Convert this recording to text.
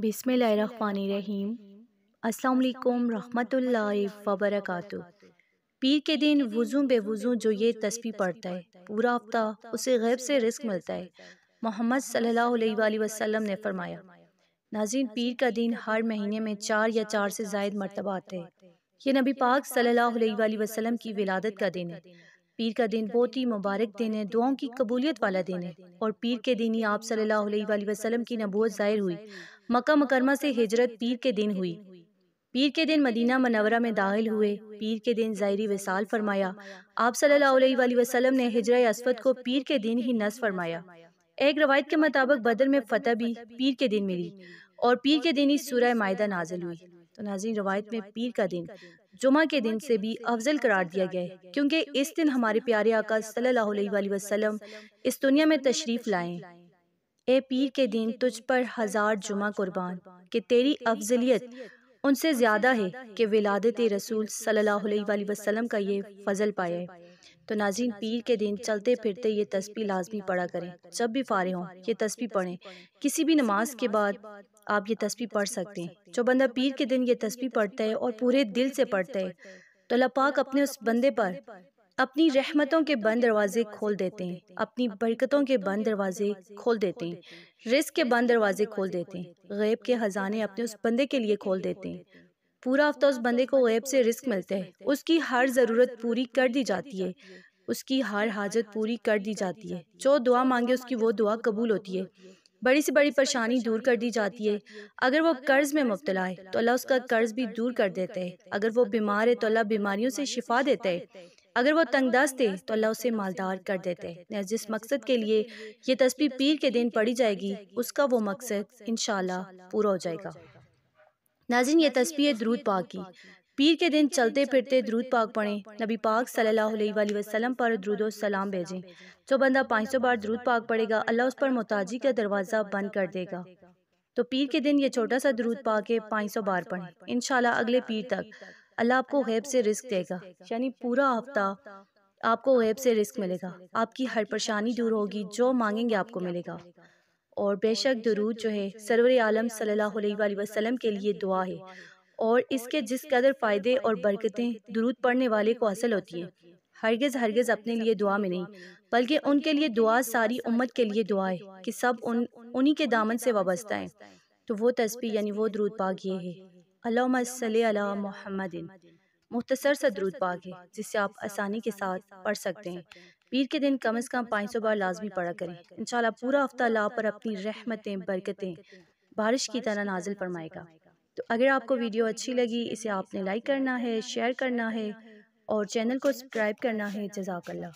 बिसमीम अस्सलाम रहमतुल्लाह वबरकत पीर के दिन वज़ू बेवज़ू जो ये तस्वीर पढ़ता है पूरा हफ्ता उसे गैब से रिस्क मिलता है मोहम्मद सल्लल्लाहु अलैहि वसल्लम ने फरमाया नाजिन पीर का दिन हर महीने में चार या चार से जायद मरतबा आते हैं ये नबी पाक सल्लल्लाहु अलैहि वसल्लम की विलादत का दिन है पीर का दिन बहुत ही मुबारक दिन है दुआओं की कबूलियत वाला दिन है और पीर के दिन ही आप सल्लल्लाहु अलैहि वसल्लम की नबूत ज़ाहिर हुई मक्का मुकरमा से हिजरत पीर के दिन हुई पीर के दिन मदीना मनवरा में दाखिल हुए पीर के दिन जायरी वसाल फरमाया आप सल्लल्लाहु अलैहि वसल्लम ने हिजर असवद को पीर के दिन ही नस फरमाया एक रवायत के मुताबिक बदर में फतह भी पीर के दिन मिली और पीर के दिन ही सूरह मायदा नाजिल हुई तो नाजिन रवायत में पीर का दिन जुमा के दिन से भी अफजल करार दिया गया है क्योंकि इस दिन हमारे प्यारे आका सल्लल्लाहु अलैहि वसल्लम इस दुनिया में तशरीफ़ लाएं ए पीर के दिन तुझ पर हजार जुमा कुर्बान कि तेरी अफजलियत उनसे ज़्यादा है कि विलादत रसूल सल्लल्लाहु अलैहि वसल्लम का ये फजल पाए तो नाजीन पीर के दिन चलते फिरते ये तस्वीर लाजमी पढ़ा करें जब भी फ़ारे हों ये तस्वीर पढ़ें किसी भी नमाज के बाद आप ये तस्वीर पढ़ सकते हैं जो बंदा पीर के दिन ये तस्वीर पढ़ता है और पूरे दिल से पढ़ता है तो अल्लाह पाक अपने उस बंदे पर अपनी रहमतों के बंद दरवाजे खोल देते हैं अपनी बरकतों के बंद दरवाजे खोल देते हैं रिस्क के बंद दरवाजे खोल देते हैं गैब के ख़जाने अपने उस बंदे के लिए खोल देते हैं पूरा हफ्ता उस बंदे को गैब से रिस्क मिलता है उसकी हर ज़रूरत पूरी कर दी जाती है उसकी हर हाजत पूरी कर दी जाती है जो दुआ मांगे उसकी वो दुआ कबूल होती है बड़ी से बड़ी परेशानी दूर कर दी जाती है अगर वो कर्ज में मुबतला है तो अल्लाह उसका कर्ज भी दूर कर देते हैं अगर वो बीमार है तो अल्लाह बीमारियों से शिफा देता है अगर वो तंगदस्त थे तो, तो अल्लाह उसे मालदार कर देते जिस मकसद के लिए ये तस्वीर पीर के दिन पड़ी जाएगी उसका वो मकसद इन पूरा हो जाएगा नाजिन ये तस्वीर द्रूद पाक की पीर के दिन चलते फिरते द्रूद पाक पढ़ें नबी पाक सल्लल्लाहु अलैहि वसल्लम पर द्रुद सलाम भेजें जो बंदा 500 बार द्रूद पाक पढ़ेगा अल्लाह उस पर मोताजी का दरवाज़ा बंद कर देगा तो पीर तो के दिन ये छोटा सा द्रूद पाक है 500 बार पढ़ें इन अगले पीर तक अल्लाह आपको गैब से रिस्क देगा यानी पूरा हफ्ता आपको गैब से रिस्क मिलेगा आपकी हर परेशानी दूर होगी जो मांगेंगे आपको मिलेगा और बेशक दरूद जो है सरवर आलम सल्लल्लाहु अलैहि वसल्लम के लिए दुआ है और इसके जिस कदर फ़ायदे और बरकतें दरूद पढ़ने वाले को हासिल होती हैं हरगज़ हरगज़ अपने लिए दुआ में नहीं बल्कि उनके लिए दुआ सारी उम्मत के लिए दुआ है कि सब उन उन्हीं के दामन से वाबस्ता हैं तो वो तस्वीर यानी वो दरूद पाक ये है अला मोहम्मदिन मुख्तसर सा द्रुद पाक है जिसे आप आसानी के साथ पढ़ सकते हैं पीर के दिन कम अज़ कम पाँच सौ बार लाजमी पढ़ा करें इन पूरा हफ्ता ला पर अपनी रहमतें बरकतें बारिश की तरह नाजिल फरमाएगा तो अगर आपको वीडियो अच्छी लगी इसे आपने लाइक करना है शेयर करना है और चैनल को सब्सक्राइब करना है जजाकल्ला